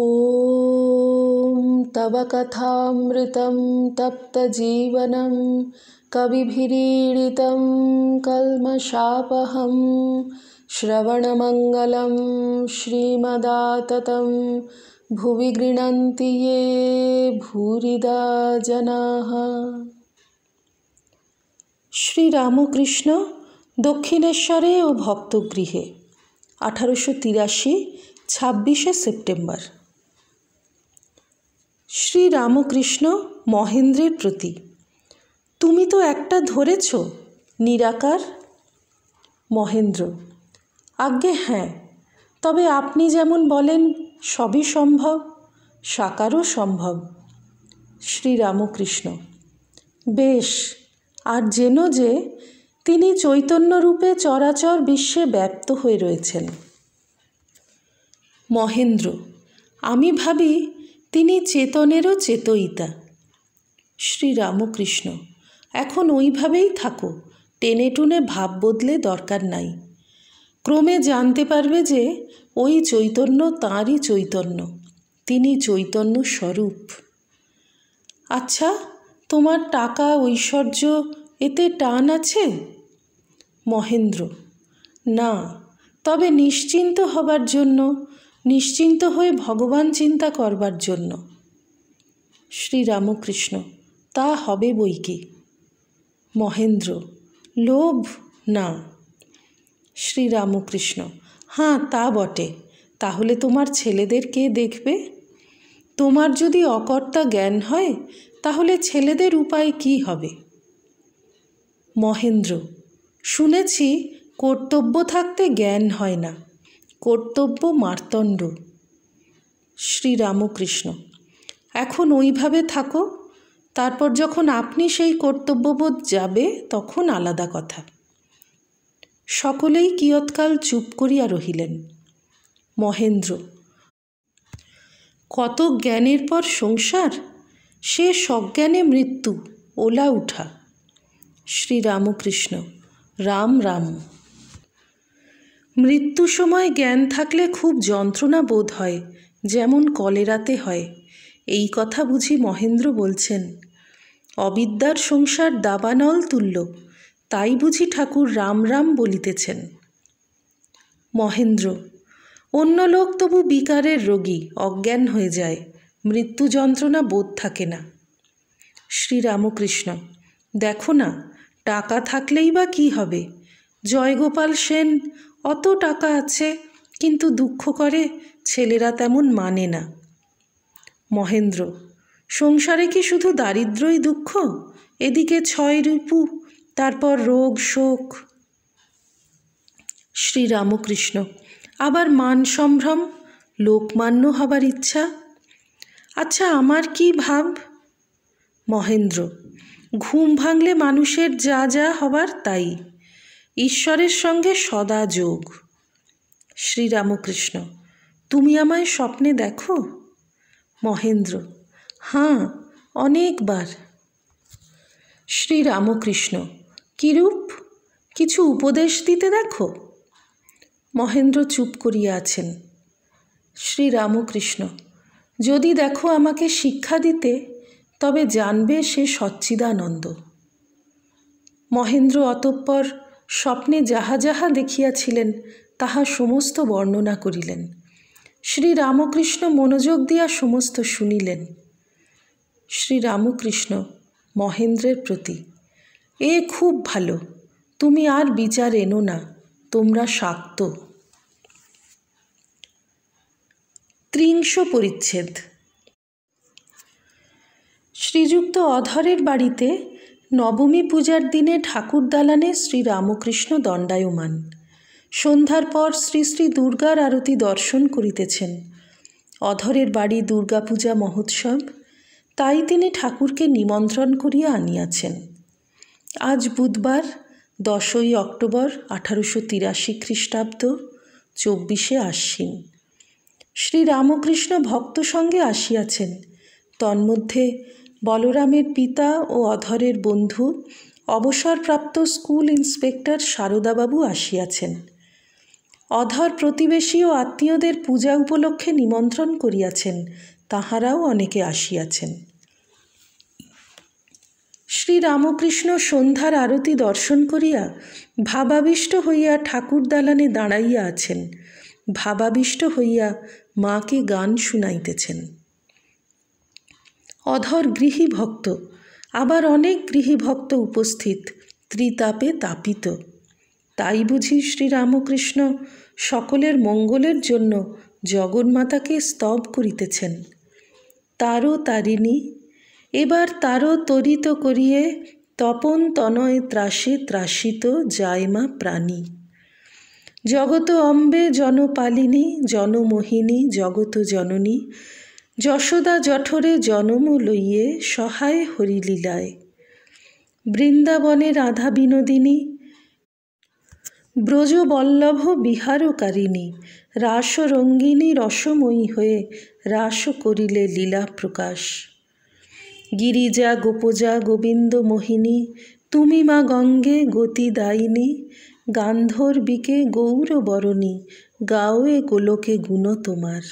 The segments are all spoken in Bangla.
ॐ तव कथामृतं तप्तजीवनं कविभिरीडितं कल्मषापहं श्रवणमङ्गलं श्रीमदाततं भुवि गृणन्ति ये भूरिदा জনাহ শ্রীরামকৃষ্ণ দক্ষিণেশ্বরে ও ভক্তগৃহে আঠারোশো তিরাশি ছাব্বিশে সেপ্টেম্বর শ্রীরামকৃষ্ণ মহেন্দ্রের প্রতি তুমি তো একটা ধরেছ নিরাকার মহেন্দ্র আজ্ঞে হ্যাঁ তবে আপনি যেমন বলেন সবই সম্ভব সাকারও সম্ভব শ্রীরামকৃষ্ণ বেশ আর যেন যে তিনি চৈতন্যরূপে চরাচর বিশ্বে ব্যপ্ত হয়ে রয়েছেন মহেন্দ্র আমি ভাবি তিনি চেতনেরও চেতয়িতা শ্রীরামকৃষ্ণ এখন ওইভাবেই থাকো টেনে টুনে ভাব বদলে দরকার নাই ক্রমে জানতে পারবে যে ওই চৈতন্য তাঁরই চৈতন্য তিনি চৈতন্য স্বরূপ আচ্ছা তোমার টাকা ঐশ্বর্য এতে টান আছে মহেন্দ্র না তবে নিশ্চিন্ত হবার জন্য নিশ্চিন্ত হয়ে ভগবান চিন্তা করবার জন্য শ্রীরামকৃষ্ণ তা হবে বই কি মহেন্দ্র লোভ না শ্রীরামকৃষ্ণ হ্যাঁ তা বটে তাহলে তোমার ছেলেদের কে দেখবে তোমার যদি অকর্তা জ্ঞান হয় তাহলে ছেলেদের উপায় কি হবে মহেন্দ্র শুনেছি কর্তব্য থাকতে জ্ঞান হয় না কর্তব্য মার্তণ্ড শ্রীরামকৃষ্ণ এখন ওইভাবে থাকো তারপর যখন আপনি সেই কর্তব্যবোধ যাবে তখন আলাদা কথা সকলেই কিয়ৎকাল চুপ করিয়া রহিলেন মহেন্দ্র কত জ্ঞানের পর সংসার সে সজ্ঞানে মৃত্যু ওলা উঠা শ্রীরামকৃষ্ণ রাম রাম মৃত্যু সময় জ্ঞান থাকলে খুব যন্ত্রণা বোধ হয় যেমন কলেরাতে হয় এই কথা বুঝি মহেন্দ্র বলছেন অবিদ্যার সংসার দাবানল তুল্য তাই বুঝি ঠাকুর রাম রাম বলিতেছেন মহেন্দ্র অন্য লোক তবু বিকারের রোগী অজ্ঞান হয়ে যায় মৃত্যু যন্ত্রণা বোধ থাকে না শ্রীরামকৃষ্ণ দেখো না টাকা থাকলেই বা কি হবে জয়গোপাল সেন অত টাকা আছে কিন্তু দুঃখ করে ছেলেরা তেমন মানে না মহেন্দ্র সংসারে কি শুধু দারিদ্রই দুঃখ এদিকে ছয় রূপু তারপর রোগ শোক শ্রীরামকৃষ্ণ আবার মান সম্ভ্রম লোকমান্য হবার ইচ্ছা আচ্ছা আমার কি ভাব মহেন্দ্র ঘুম ভাঙলে মানুষের যা যা হবার তাই ঈশ্বরের সঙ্গে সদা যোগ শ্রীরামকৃষ্ণ তুমি আমায় স্বপ্নে দেখো মহেন্দ্র হাঁ অনেকবার শ্রীরামকৃষ্ণ কিরূপ কিছু উপদেশ দিতে দেখো মহেন্দ্র চুপ করিয়া আছেন শ্রীরামকৃষ্ণ যদি দেখো আমাকে শিক্ষা দিতে তবে জানবে সে সচ্চিদানন্দ মহেন্দ্র অতঃপর স্বপ্নে যাহা যাহা দেখিয়াছিলেন তাহা সমস্ত বর্ণনা করিলেন শ্রী রামকৃষ্ণ মনোযোগ দিয়া সমস্ত শুনিলেন শ্রী রামকৃষ্ণ মহেন্দ্রের প্রতি এ খুব ভালো তুমি আর বিচার এনো না তোমরা শাক্ত ত্রিংশ পরিচ্ছেদ শ্রীযুক্ত অধরের বাড়িতে নবমী পূজার দিনে ঠাকুর দালানে শ্রী রামকৃষ্ণ দণ্ডায়মান সন্ধ্যার পর শ্রী শ্রী দুর্গার আরতি দর্শন করিতেছেন অধরের বাড়ি দুর্গাপূজা মহোৎসব তাই তিনি ঠাকুরকে নিমন্ত্রণ করিয়া আনিয়াছেন আজ বুধবার দশই অক্টোবর আঠারোশো তিরাশি খ্রিস্টাব্দ চব্বিশে আশ্বিন শ্রী রামকৃষ্ণ ভক্ত সঙ্গে আসিয়াছেন তন্মধ্যে বলরামের পিতা ও অধরের বন্ধু অবসরপ্রাপ্ত স্কুল ইন্সপেক্টর সারদাবাবু আসিয়াছেন অধর প্রতিবেশী ও আত্মীয়দের পূজা উপলক্ষে নিমন্ত্রণ করিয়াছেন তাহারাও অনেকে আসিয়াছেন শ্রীরামকৃষ্ণ সন্ধ্যার আরতি দর্শন করিয়া ভাবাবিষ্ট হইয়া ঠাকুর দালানে দাঁড়াইয়া আছেন ভাবাবিষ্ট হইয়া মাকে গান শুনাইতেছেন অধর ভক্ত আবার অনেক ভক্ত উপস্থিত ত্রিতাপে তাপিত তাই বুঝি শ্রীরামকৃষ্ণ সকলের মঙ্গলের জন্য জগন্মাতাকে স্তব করিতেছেন তারও তারিণী এবার তারও তরিত করিয়ে তপন তনয় ত্রাসে ত্রাসিত জায়মা প্রাণী জগত অম্বে জনপালিনী জনমোহিনী জগত জননী যশোদা জঠরে জনম লইয়ে সহায় হরিলীলায় বৃন্দাবনে রাধা বিনোদিনী ব্রজবল্লভ বিহারকারিণী রাসরঙ্গিনী রসময়ী হয়ে রাস করিলে লীলা প্রকাশ গিরিজা গোপজা গোবিন্দ মোহিনী তুমি মা গঙ্গে গতিদায়িনী গান্ধর্বীকে গৌরবরণী গাওয়ে গোলকে গুণ তোমার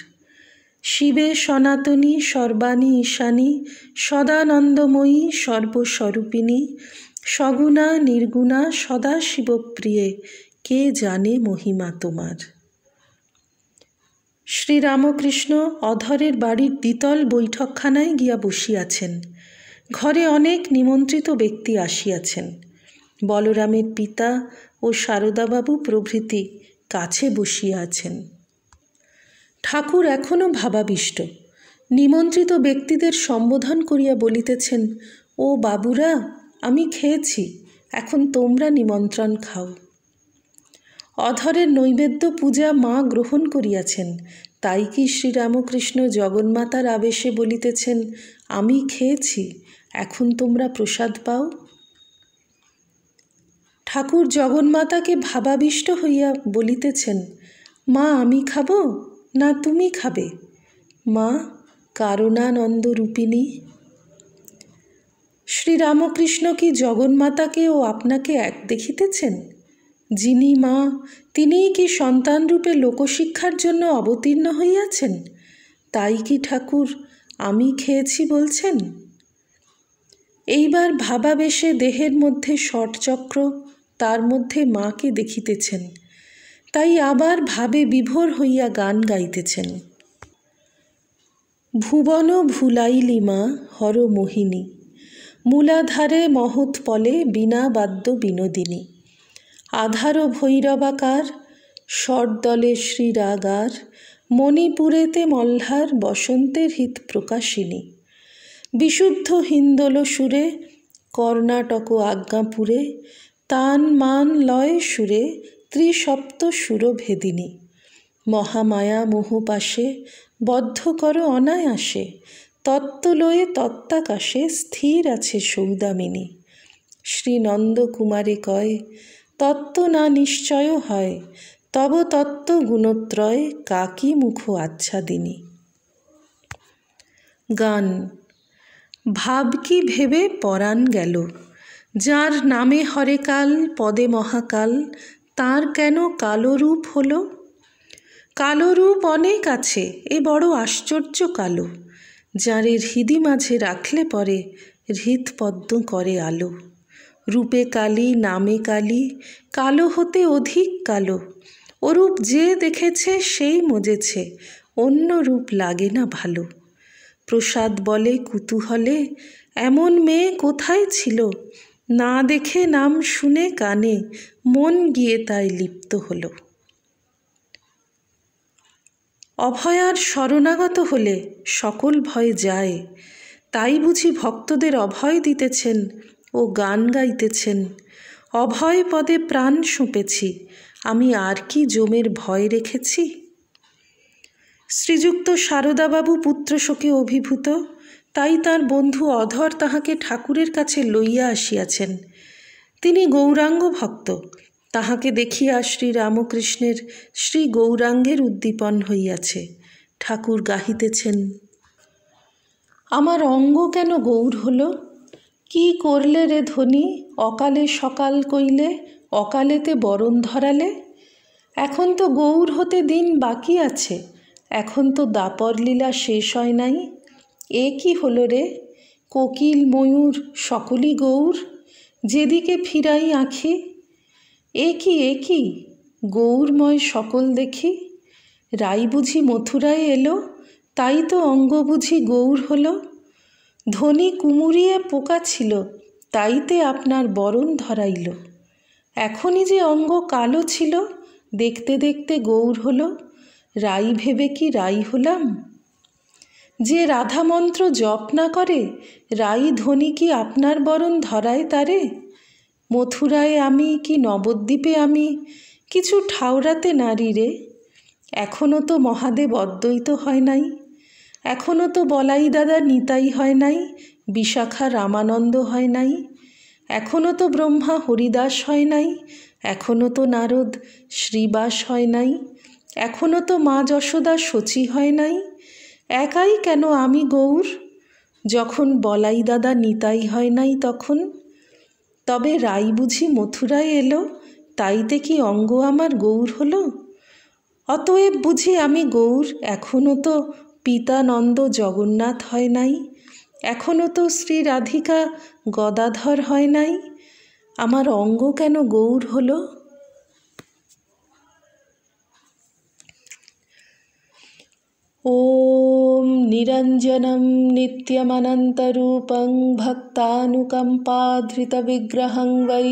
শিবে সনাতনী সর্বাণী ঈশানী সদানন্দময়ী সর্বস্বরূপিণী সগুণা নির্গুণা সদা শিবপ্রিয়ে কে জানে মহিমা তোমার শ্রীরামকৃষ্ণ অধরের বাড়ির দ্বিতল বৈঠকখানায় গিয়া বসিয়াছেন ঘরে অনেক নিমন্ত্রিত ব্যক্তি আসিয়াছেন বলরামের পিতা ও সারদাবাবু প্রভৃতি কাছে বসিয়া আছেন ঠাকুর এখনও ভাবাবিষ্ট নিমন্ত্রিত ব্যক্তিদের সম্বোধন করিয়া বলিতেছেন ও বাবুরা আমি খেয়েছি এখন তোমরা নিমন্ত্রণ খাও অধরের নৈবেদ্য পূজা মা গ্রহণ করিয়াছেন তাই কি শ্রীরামকৃষ্ণ জগন্মাতার আবেশে বলিতেছেন আমি খেয়েছি এখন তোমরা প্রসাদ পাও ঠাকুর জগন্মাতাকে ভাবাবিষ্ট হইয়া বলিতেছেন মা আমি খাবো না তুমি খাবে মা কারণানন্দ রূপিণী শ্রীরামকৃষ্ণ কি জগন্মাতাকেও আপনাকে এক দেখিতেছেন যিনি মা তিনিই কি সন্তানরূপে লোকশিক্ষার জন্য অবতীর্ণ হইয়াছেন তাই কি ঠাকুর আমি খেয়েছি বলছেন এইবার ভাবাবেশে দেহের মধ্যে শটচক্র তার মধ্যে মাকে দেখিতেছেন তাই আবার ভাবে বিভোর হইয়া গান গাইতেছেন ভুবন ভুলাইলিমা হর মোহিনী মূলাধারে মহৎ পলে বিনা বাদ্য বিনোদিনী আধার ভৈরবাকার ষটদলে শ্রীরাগার মণিপুরেতে মল্লার বসন্তের হিত প্রকাশিনী বিশুদ্ধ হিন্দল সুরে কর্ণাটক আজ্ঞাপুরে তান মান লয় সুরে ত্রিসপ্ত সুরভেদিনী মহামায়া মোহপাশে বদ্ধ কর অনায়াসে তত্ত্বলয়ে তত্ত্বাকাশে স্থির আছে সৌদামিনী শ্রীনন্দ কয় তত্ত্ব না নিশ্চয় হয় তব তত্ত্ব গুণত্রয় কাকি মুখ আচ্ছাদিনী গান ভাব কি ভেবে পরাণ গেল যার নামে হরেকাল পদে মহাকাল তার কেন কালো রূপ হলো কালো রূপ অনেক আছে এ বড় আশ্চর্য কালো যারে হৃদি মাঝে রাখলে পরে হৃদপদ্ম করে আলো রূপে কালী নামে কালি কালো হতে অধিক কালো ওরূপ যে দেখেছে সেই মজেছে অন্য রূপ লাগে না ভালো প্রসাদ বলে কুতূহলে এমন মেয়ে কোথায় ছিল না দেখে নাম শুনে কানে মন গিয়ে তাই লিপ্ত হল অভয়ার শরণাগত হলে সকল ভয় যায় তাই বুঝি ভক্তদের অভয় দিতেছেন ও গান গাইতেছেন অভয় পদে প্রাণ শুঁপেছি আমি আর কি জমের ভয় রেখেছি শ্রীযুক্ত শারদাবাবু পুত্রশোকে অভিভূত তাই তার বন্ধু অধর তাহাকে ঠাকুরের কাছে লইয়া আসিয়াছেন তিনি গৌরাঙ্গ ভক্ত তাহাকে দেখিয়া শ্রী রামকৃষ্ণের শ্রী গৌরাঙ্গের উদ্দীপন হইয়াছে ঠাকুর গাহিতেছেন আমার অঙ্গ কেন গৌর হলো কি করলে রে ধনী অকালে সকাল কইলে অকালেতে বরণ ধরালে এখন তো গৌর হতে দিন বাকি আছে এখন তো দাপর লীলা শেষ হয় নাই এ কি হলো রে কোকিল ময়ূর সকলই গৌর যেদিকে ফিরাই আঁখি এ কি এ কি গৌরময় সকল দেখি রাই বুঝি মথুরায় এলো তাই তো অঙ্গ বুঝি গৌর হলো ধনী কুমুরিয়ে পোকা ছিল তাইতে আপনার বরণ ধরাইল এখনই যে অঙ্গ কালো ছিল দেখতে দেখতে গৌর হলো রাই ভেবে কি রাই হলাম যে রাধা মন্ত্র জপ না করে রাই ধ্বনি কি আপনার বরণ ধরায় তারে মথুরায় আমি কি নবদ্বীপে আমি কিছু ঠাউরাতে নারী রে এখনও তো মহাদেব অদ্বৈত হয় নাই এখনও তো বলাই দাদা নিতাই হয় নাই বিশাখা রামানন্দ হয় নাই এখনও তো ব্রহ্মা হরিদাস হয় নাই এখনও তো নারদ শ্রীবাস হয় নাই এখনও তো মা যশোদা শচী হয় নাই একাই কেন আমি গৌর যখন বলাই দাদা নিতাই হয় নাই তখন তবে রাই বুঝি মথুরায় এলো তাইতে কি অঙ্গ আমার গৌর হলো অতএব বুঝি আমি গৌর এখনও তো পিতানন্দ জগন্নাথ হয় নাই এখনও তো শ্রী রাধিকা গদাধর হয় নাই আমার অঙ্গ কেন গৌর হলো ॐ निरञ्जनं नित्यमनन्तरूपं भक्तानुकम्पाधृतविग्रहं वै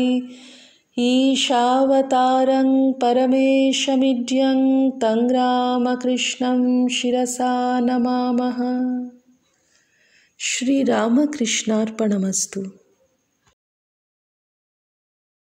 ईशावतारं परमेशमिड्यं तं रामकृष्णं शिरसा नमामः श्रीरामकृष्णार्पणमस्तु